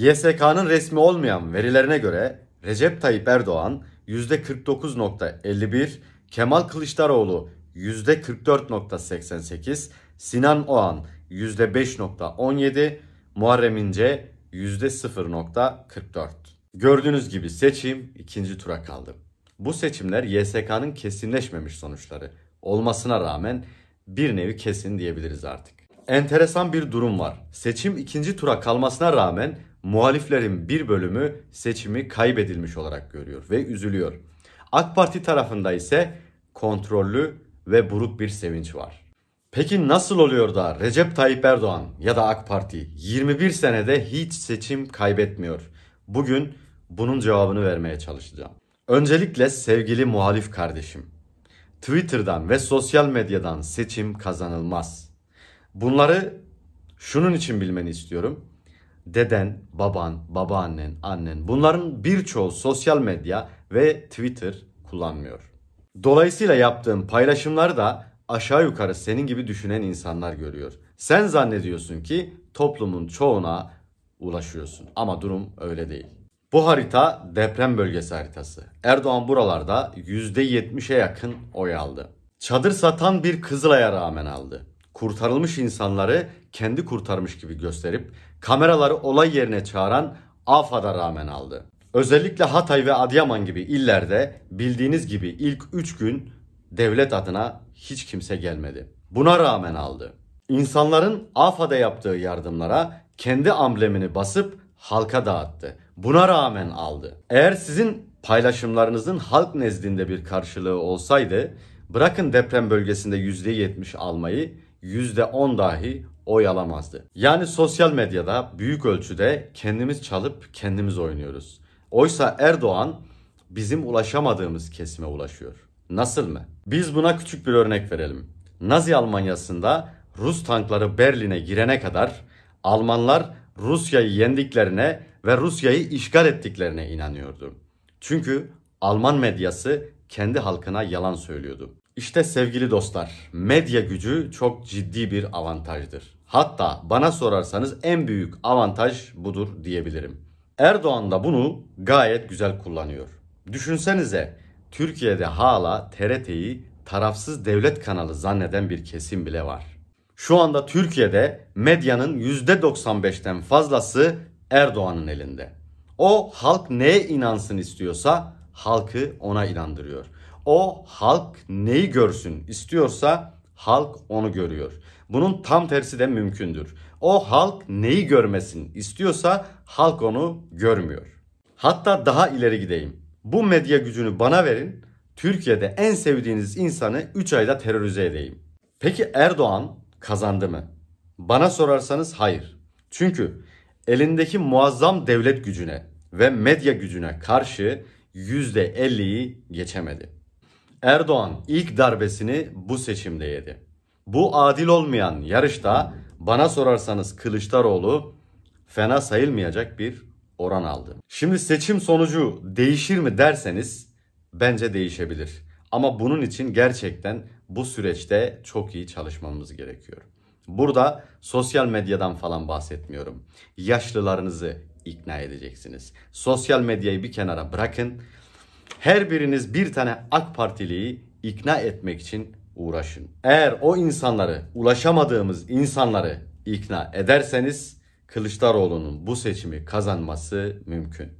YSK'nın resmi olmayan verilerine göre Recep Tayyip Erdoğan %49.51, Kemal Kılıçdaroğlu %44.88, Sinan Oğan %5.17, Muharrem İnce %0.44. Gördüğünüz gibi seçim ikinci tura kaldı. Bu seçimler YSK'nın kesinleşmemiş sonuçları olmasına rağmen bir nevi kesin diyebiliriz artık. Enteresan bir durum var. Seçim ikinci tura kalmasına rağmen muhaliflerin bir bölümü seçimi kaybedilmiş olarak görüyor ve üzülüyor. AK Parti tarafında ise kontrollü ve buruk bir sevinç var. Peki nasıl oluyor da Recep Tayyip Erdoğan ya da AK Parti 21 senede hiç seçim kaybetmiyor? Bugün bunun cevabını vermeye çalışacağım. Öncelikle sevgili muhalif kardeşim. Twitter'dan ve sosyal medyadan seçim kazanılmaz. Bunları şunun için bilmeni istiyorum deden, baban, babaannen, annen bunların birçoğu sosyal medya ve Twitter kullanmıyor. Dolayısıyla yaptığım paylaşımları da aşağı yukarı senin gibi düşünen insanlar görüyor. Sen zannediyorsun ki toplumun çoğuna ulaşıyorsun ama durum öyle değil. Bu harita deprem bölgesi haritası. Erdoğan buralarda %70'e yakın oy aldı. Çadır satan bir Kızılay'a rağmen aldı kurtarılmış insanları kendi kurtarmış gibi gösterip kameraları olay yerine çağıran AFAD'a rağmen aldı. Özellikle Hatay ve Adıyaman gibi illerde bildiğiniz gibi ilk 3 gün devlet adına hiç kimse gelmedi. Buna rağmen aldı. İnsanların AFAD'a yaptığı yardımlara kendi amblemini basıp halka dağıttı. Buna rağmen aldı. Eğer sizin paylaşımlarınızın halk nezdinde bir karşılığı olsaydı bırakın deprem bölgesinde %70 almayı %10 dahi oy alamazdı. Yani sosyal medyada büyük ölçüde kendimiz çalıp kendimiz oynuyoruz. Oysa Erdoğan bizim ulaşamadığımız kesime ulaşıyor. Nasıl mı? Biz buna küçük bir örnek verelim. Nazi Almanyası'nda Rus tankları Berlin'e girene kadar Almanlar Rusya'yı yendiklerine ve Rusya'yı işgal ettiklerine inanıyordu. Çünkü Alman medyası kendi halkına yalan söylüyordu. İşte sevgili dostlar, medya gücü çok ciddi bir avantajdır. Hatta bana sorarsanız en büyük avantaj budur diyebilirim. Erdoğan da bunu gayet güzel kullanıyor. Düşünsenize Türkiye'de hala TRT'yi tarafsız devlet kanalı zanneden bir kesim bile var. Şu anda Türkiye'de medyanın %95'ten fazlası Erdoğan'ın elinde. O halk neye inansın istiyorsa halkı ona inandırıyor. O halk neyi görsün istiyorsa halk onu görüyor. Bunun tam tersi de mümkündür. O halk neyi görmesin istiyorsa halk onu görmüyor. Hatta daha ileri gideyim. Bu medya gücünü bana verin. Türkiye'de en sevdiğiniz insanı 3 ayda terörize edeyim. Peki Erdoğan kazandı mı? Bana sorarsanız hayır. Çünkü elindeki muazzam devlet gücüne ve medya gücüne karşı %50'yi geçemedi. Erdoğan ilk darbesini bu seçimde yedi. Bu adil olmayan yarışta bana sorarsanız Kılıçdaroğlu fena sayılmayacak bir oran aldı. Şimdi seçim sonucu değişir mi derseniz bence değişebilir. Ama bunun için gerçekten bu süreçte çok iyi çalışmamız gerekiyor. Burada sosyal medyadan falan bahsetmiyorum. Yaşlılarınızı ikna edeceksiniz. Sosyal medyayı bir kenara bırakın. Her biriniz bir tane AK Partiliyi ikna etmek için uğraşın. Eğer o insanları, ulaşamadığımız insanları ikna ederseniz Kılıçdaroğlu'nun bu seçimi kazanması mümkün.